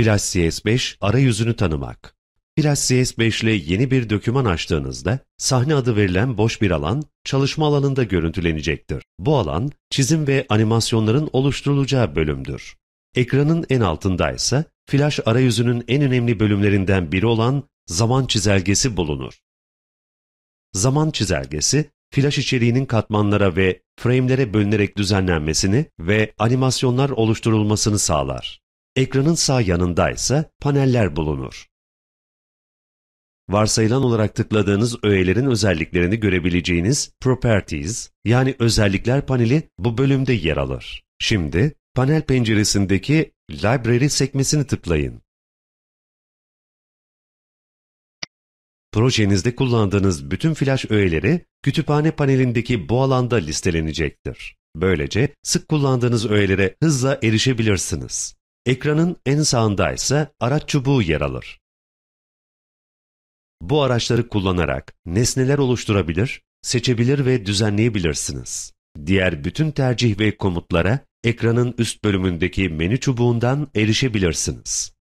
Flash CS5 arayüzünü tanımak. Flash CS5 ile yeni bir döküman açtığınızda sahne adı verilen boş bir alan çalışma alanında görüntülenecektir. Bu alan çizim ve animasyonların oluşturulacağı bölümdür. Ekranın en altında ise Flash arayüzünün en önemli bölümlerinden biri olan zaman çizelgesi bulunur. Zaman çizelgesi, flash içeriğinin katmanlara ve frame'lere bölünerek düzenlenmesini ve animasyonlar oluşturulmasını sağlar. Ekranın sağ yanında ise paneller bulunur. Varsayılan olarak tıkladığınız öğelerin özelliklerini görebileceğiniz Properties yani özellikler paneli bu bölümde yer alır. Şimdi panel penceresindeki Library sekmesini tıklayın. Projenizde kullandığınız bütün flash öğeleri kütüphane panelindeki bu alanda listelenecektir. Böylece sık kullandığınız öğelere hızla erişebilirsiniz. Ekranın en sağında ise araç çubuğu yer alır. Bu araçları kullanarak nesneler oluşturabilir, seçebilir ve düzenleyebilirsiniz. Diğer bütün tercih ve komutlara ekranın üst bölümündeki menü çubuğundan erişebilirsiniz.